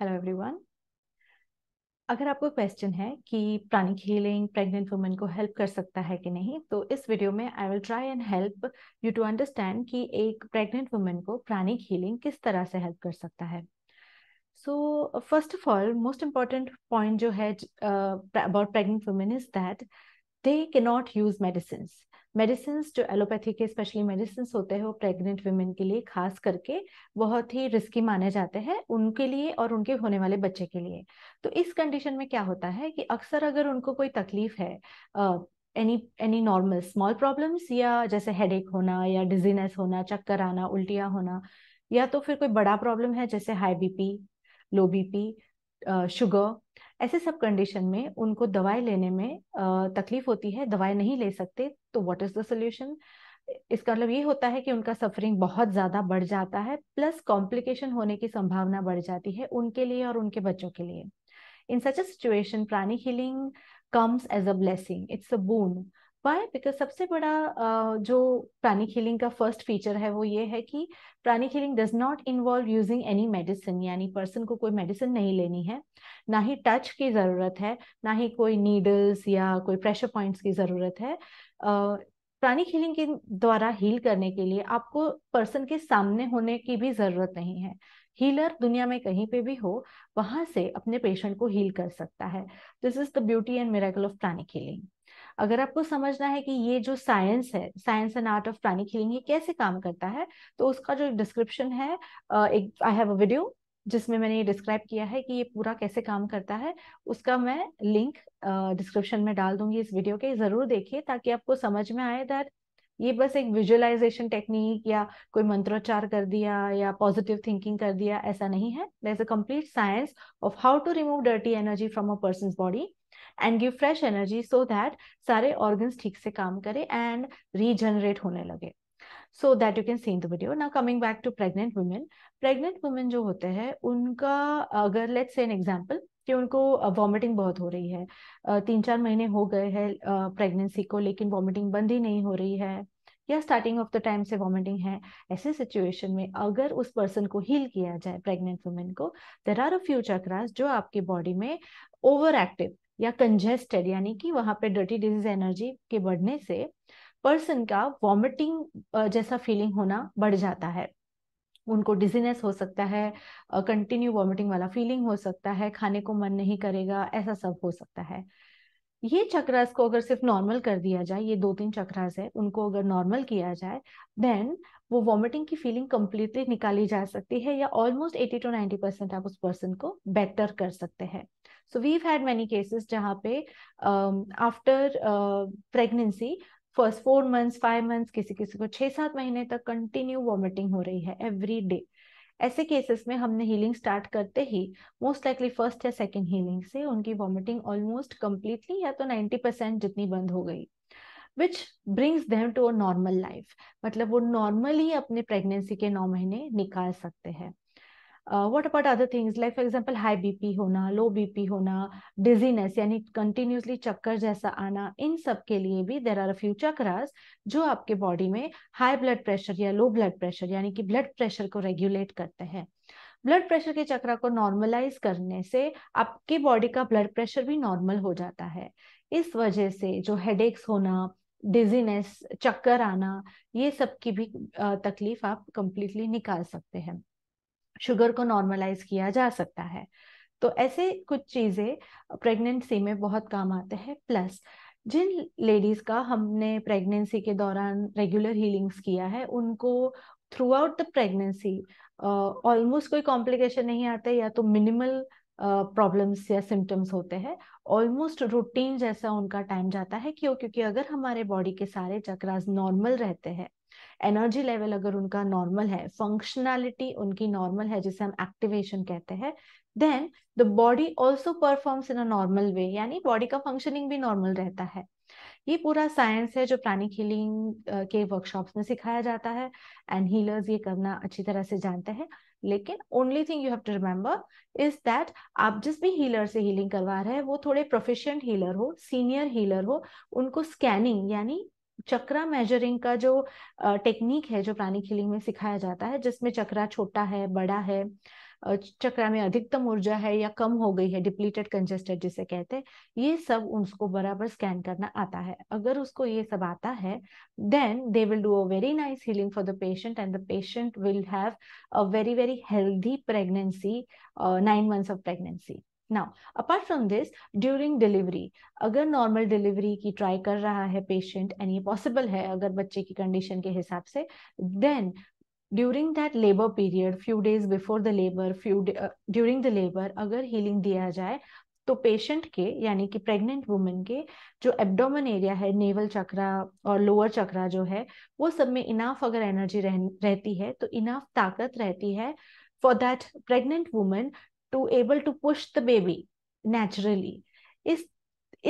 hello everyone अगर आपको question है कि प्राणिक हीलिंग प्रेग्नेंट वुमेन को हेल्प कर सकता है कि नहीं तो इस वीडियो में I will try and help you to understand कि एक प्रेग्नेंट वुमेन को प्राणिक हीलिंग किस तरह से हेल्प कर सकता है so first of all most important point जो है about pregnant women is that they के नॉट यूज मेडिसिन मेडिसिन जो एलोपैथी के स्पेशली मेडिसिन होते हैं वो प्रेग्नेंट वुमेन के लिए खास करके बहुत ही रिस्की माने जाते हैं उनके लिए और उनके होने वाले बच्चे के लिए तो इस कंडीशन में क्या होता है कि अक्सर अगर उनको कोई तकलीफ है any any normal small problems या जैसे एक होना या डिजीनेस होना चक्कर आना उल्टियाँ होना या तो फिर कोई बड़ा प्रॉब्लम है जैसे high BP low BP sugar ऐसे सब कंडीशन में उनको दवाई लेने में तकलीफ होती है दवाई नहीं ले सकते तो व्हाट इज द सोल्यूशन इसका मतलब ये होता है कि उनका सफरिंग बहुत ज्यादा बढ़ जाता है प्लस कॉम्प्लिकेशन होने की संभावना बढ़ जाती है उनके लिए और उनके बच्चों के लिए in such a situation pranic healing comes as a blessing it's a boon why because सबसे बड़ा जो प्राणी हीलिंग का फर्स्ट फीचर है वो ये है कि pranic healing does not involve using any medicine यानी पर्सन को कोई मेडिसिन नहीं लेनी है ना ही टच की ज़रूरत है ना ही कोई नीडल्स या कोई प्रेशर पॉइंट्स की ज़रूरत है प्राणी हीलिंग के द्वारा हील करने के लिए आपको पर्सन के सामने होने की भी ज़रूरत नहीं है हीलर दुनिया में कहीं पे भी हो वहां से अपने पेशेंट को हील कर सकता है this is the beauty and miracle of pranic healing अगर आपको समझना है कि ये जो साइंस है science and art of pranic healing ये कैसे काम करता है तो उसका जो डिस्क्रिप्शन है एक आई हैव अ वीडियो जिसमें मैंने ये डिस्क्राइब किया है कि ये पूरा कैसे काम करता है उसका मैं लिंक डिस्क्रिप्शन में डाल दूंगी इस वीडियो के जरूर देखिए ताकि आपको समझ में आए दैट ये बस एक विजुअलाइजेशन टेक्निक या कोई मंत्रोच्चार कर दिया या पॉजिटिव थिंकिंग कर दिया ऐसा नहीं है there a complete science of how to remove dirty energy from a person body and give fresh energy so that सारे ऑर्गन्स ठीक से काम करें एंड रीजनरेट होने लगे so that you can see in the video coming back to pregnant women pregnant women जो होते हैं उनका अगर लेट्स एन एग्जाम्पल कि उनको वॉमिटिंग बहुत हो रही है तीन चार महीने हो गए हैं प्रेगनेंसी को लेकिन वॉमिटिंग बंद ही नहीं हो रही है या स्टार्टिंग ऑफ द टाइम से वॉमिटिंग है ऐसे सिचुएशन में अगर उस पर्सन को हील किया जाए प्रेग्नेंट वुमेन को there are a few chakras जो आपकी बॉडी में ओवर एक्टिव या कंजेस्टेड यानी कि वहां पे डर्टी डिजीज एनर्जी के बढ़ने से पर्सन का वॉमिटिंग जैसा फीलिंग होना बढ़ जाता है उनको डिजीनेस हो सकता है कंटिन्यू वॉमिटिंग वाला फीलिंग हो सकता है खाने को मन नहीं करेगा ऐसा सब हो सकता है ये चक्रास को अगर सिर्फ नॉर्मल कर दिया जाए ये दो तीन चक्रास है उनको अगर नॉर्मल किया जाए देन वो वॉमिटिंग की फीलिंग कंप्लीटली निकाली जा सकती है या almost eighty two ninety percent आप उस पर्सन को बेटर कर सकते हैं so we've had many cases जहाँ पे after pregnancy first four months five months किसी किसी को छह सात महीने तक कंटिन्यू वॉमिटिंग हो रही है एवरी डे ऐसे केसेस में हमने हीलिंग स्टार्ट करते ही मोस्ट लाइकली फर्स्ट या सेकेंड हीलिंग से उनकी वॉमिटिंग ऑलमोस्ट कम्प्लीटली या तो नाइन्टी परसेंट जितनी बंद हो गई which brings them to a normal life मतलब वो नॉर्मली अपने प्रेगनेंसी के नौ महीने निकाल सकते हैं what about other things like for example high BP होना लो बी पी होना डिजीनेस यानी कंटिन्यूसली चक्कर जैसा आना इन सब के लिए भी there are a few chakras जो आपके बॉडी में हाई ब्लड प्रेशर या लो ब्लड प्रेशर यानी कि ब्लड प्रेशर को रेगुलेट करते हैं ब्लड प्रेशर के चक्रा को नॉर्मलाइज करने से आपकी बॉडी का ब्लड प्रेशर भी नॉर्मल हो जाता है इस वजह से जो हेडेक्स होना डिजीनेस चक्कर आना ये सब की भी uh, तकलीफ आप कंप्लीटली निकाल सकते हैं शुगर को नॉर्मलाइज किया जा सकता है तो ऐसे कुछ चीज़ें प्रेगनेंसी में बहुत काम आते हैं प्लस जिन लेडीज़ का हमने प्रेगनेंसी के दौरान रेगुलर हीलिंग्स किया है उनको throughout the pregnancy almost कोई कॉम्प्लिकेशन नहीं आते या तो मिनिमल प्रॉब्लम्स uh, या सिम्टम्स होते हैं ऑलमोस्ट रूटीन जैसा उनका टाइम जाता है क्यों क्योंकि अगर हमारे बॉडी के सारे चक्रास नॉर्मल रहते हैं एनर्जी लेवल अगर उनका नॉर्मल है फंक्शनैलिटी उनकी नॉर्मल है जिसे हम एक्टिवेशन कहते हैं then the body also performs in a normal way यानी बॉडी का फंक्शनिंग भी नॉर्मल रहता है ये पूरा साइंस है जो प्राणिक हीलिंग के वर्कशॉप्स में सिखाया जाता है एंड हीलर्स ये करना अच्छी तरह से जानते हैं लेकिन only thing you have to remember is that आप जिस भी हीलर से हीलिंग करवा रहे हैं वो थोड़े प्रोफिशिएंट हीलर हो सीनियर हीलर हो उनको स्कैनिंग यानी चक्रा मेजरिंग का जो टेक्निक है जो प्राणिक हीलिंग में सिखाया जाता है जिसमें चक्रा छोटा है बड़ा है चक्रा में अधिकतम ऊर्जा है या कम हो गई है डिप्लीटेड कंजेस्टेड जिसे कहते हैं ये सब उसको बराबर स्कैन करना आता है अगर उसको ये सब आता है then they will do a very nice healing for the patient and the patient will have a very very healthy pregnancy nine months of pregnancy now apart from this during delivery अगर normal delivery की try कर रहा है patient and ये possible है अगर बच्चे की कंडीशन के हिसाब से then during that labour period few days before the labour few during the labour अगर हीलिंग दिया जाए तो पेशेंट के यानी कि प्रेग्नेंट वुमेन के जो एब्डोमन एरिया है नेवल चक्रा और लोअर चक्रा जो है वो सब में इनाफ अगर एनर्जी रह, रहती है तो इनाफ ताकत रहती है for that pregnant women to able to push the baby naturally इस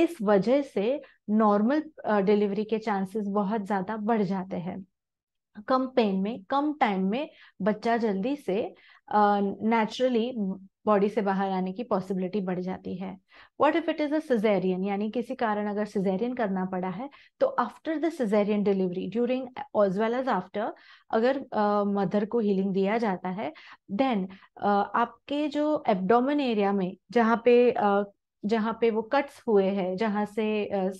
इस वजह से नॉर्मल डिलीवरी uh, के चांसेस बहुत ज्यादा बढ़ जाते हैं कम पेन में कम टाइम में बच्चा जल्दी से नेचुरली uh, बॉडी से बाहर आने की पॉसिबिलिटी बढ़ जाती है what if it is caesarean यानी किसी कारण अगर सिजेरियन करना पड़ा है तो after the caesarean delivery during as well as after अगर मदर uh, को हीलिंग दिया जाता है देन uh, आपके जो एबडोमन एरिया में जहाँ पे uh, जहाँ पे वो कट्स हुए हैं जहाँ से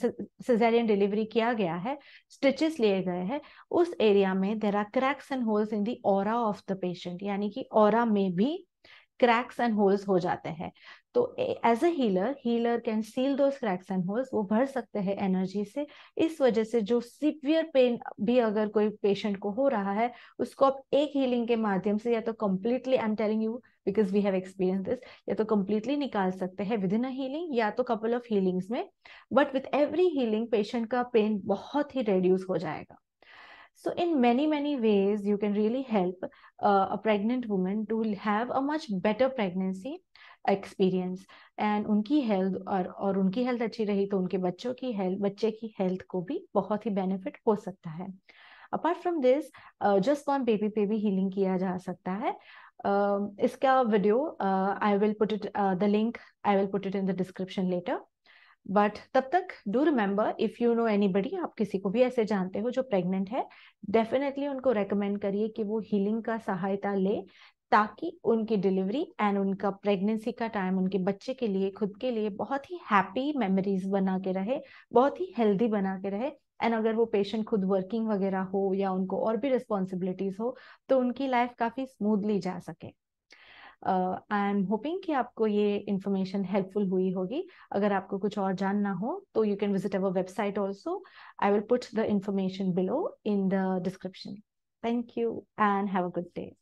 सिजेरियन डिलीवरी किया गया है स्टिचेस लिए गए हैं उस एरिया में there are cracks and holes in the aura of the patient यानी कि ओरा में भी क्रैक्स एंड होल्स हो जाते हैं तो as a healer healer can seal दो क्रैक्स एंड होल्स वो भर सकते हैं एनर्जी से इस वजह से जो सिवियर पेन भी अगर कोई पेशेंट को हो रहा है उसको आप एक हीलिंग के माध्यम से या तो completely I am telling you because we have experience this या तो कम्प्लीटली निकाल सकते हैं विद इन अ हीलिंग या तो कपल ऑफ हीलिंग्स में but with every healing patient का पेन बहुत ही रेड्यूस हो जाएगा So, in many, many ways, you can really help uh, a pregnant woman to have a much better pregnancy experience and उनकी health और और उनकी हेल्थ अच्छी रही तो उनके बच्चों की हेल्थ बच्चे की हेल्थ को भी बहुत ही बेनिफिट हो सकता है apart from this just on baby पे भी हीलिंग किया जा सकता है um, uh, इसका video I will put it the link I will put it in the description later but तब तक do remember if you know anybody आप किसी को भी ऐसे जानते हो जो प्रेग्नेंट है डेफिनेटली उनको रेकमेंड करिए कि वो हीलिंग का सहायता ले ताकि उनकी डिलीवरी एंड उनका प्रेगनेंसी का टाइम उनके बच्चे के लिए खुद के लिए बहुत ही हैप्पी मेमोरीज बना के रहे बहुत ही हेल्दी बना के रहे एंड अगर वो पेशेंट खुद वर्किंग वगैरह हो या उनको और भी रिस्पॉन्सिबिलिटीज हो तो उनकी लाइफ काफी स्मूथली जा सके आई एम होपिंग कि आपको ये इन्फॉर्मेशन हेल्पफुल हुई होगी अगर आपको कुछ और जानना हो तो you can visit our website also I will put the information below in the description thank you and have a good day